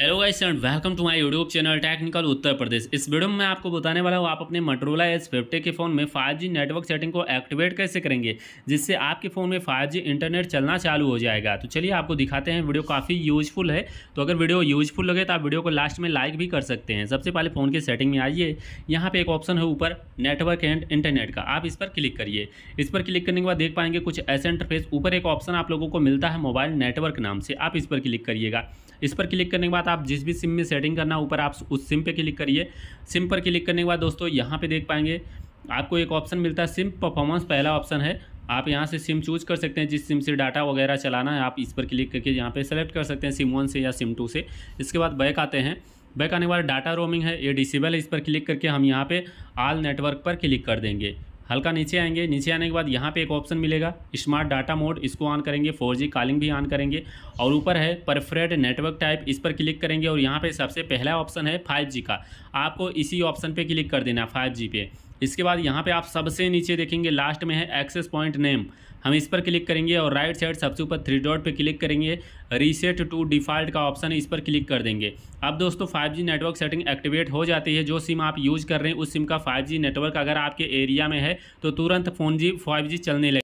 hello guys and welcome to my YouTube channel technical Uttar Pradesh इस video में मैं आपको बताने वाला हूँ आप अपने मटरोला एस फिफ्टी के फ़ोन में 5G नेटवर्क सेटिंग को एक्टिवेट कैसे करेंगे जिससे आपके फ़ोन में 5G इंटरनेट चलना चालू हो जाएगा तो चलिए आपको दिखाते हैं वीडियो काफ़ी यूजफुल है तो अगर वीडियो यूजफुल लगे तो आप वीडियो को लास्ट में लाइक भी कर सकते हैं सबसे पहले फ़ोन की सेटिंग में आइए यहाँ पर एक ऑप्शन है ऊपर नेटवर्क एंड इंटरनेट का आप इस पर क्लिक करिए इस पर क्लिक करने के बाद देख पाएंगे कुछ ऐसे इंटरफेस ऊपर एक ऑप्शन आप लोगों को मिलता है मोबाइल नेटवर्क नाम से आप इस पर क्लिक करिएगा इस पर क्लिक करने के बाद साथ आप जिस भी सिम में सेटिंग करना ऊपर आप उस सिम पे क्लिक करिए सिम पर क्लिक करने के बाद दोस्तों यहाँ पे देख पाएंगे आपको एक ऑप्शन मिलता है सिम परफॉर्मेंस पहला ऑप्शन है आप यहाँ से सिम चूज कर सकते हैं जिस सिम से डाटा वगैरह चलाना है आप इस पर क्लिक करके यहाँ पे सेलेक्ट कर सकते हैं सिम वन से या सिम टू से इसके बाद बैक आते हैं बैक आने वाला डाटा रोमिंग है ये डिसेबल है इस पर क्लिक करके हम यहाँ पे आल नेटवर्क पर क्लिक कर देंगे हल्का नीचे आएंगे नीचे आने के बाद यहाँ पे एक ऑप्शन मिलेगा स्मार्ट डाटा मोड इसको ऑन करेंगे 4G कॉलिंग भी ऑन करेंगे और ऊपर है परफ्रेड नेटवर्क टाइप इस पर क्लिक करेंगे और यहाँ पे सबसे पहला ऑप्शन है 5G का आपको इसी ऑप्शन पे क्लिक कर देना जी पे इसके बाद यहाँ पे आप सबसे नीचे देखेंगे लास्ट में है एक्सेस पॉइंट नेम हम इस पर क्लिक करेंगे और राइट साइड सबसे ऊपर थ्री डॉट पे क्लिक करेंगे रीसेट टू डिफ़ॉल्ट का ऑप्शन है इस पर क्लिक कर देंगे अब दोस्तों 5G नेटवर्क सेटिंग एक्टिवेट हो जाती है जो सिम आप यूज़ कर रहे हैं उस सिम का 5G नेटवर्क अगर आपके एरिया में है तो तुरंत फोन जी फाइव चलने लगे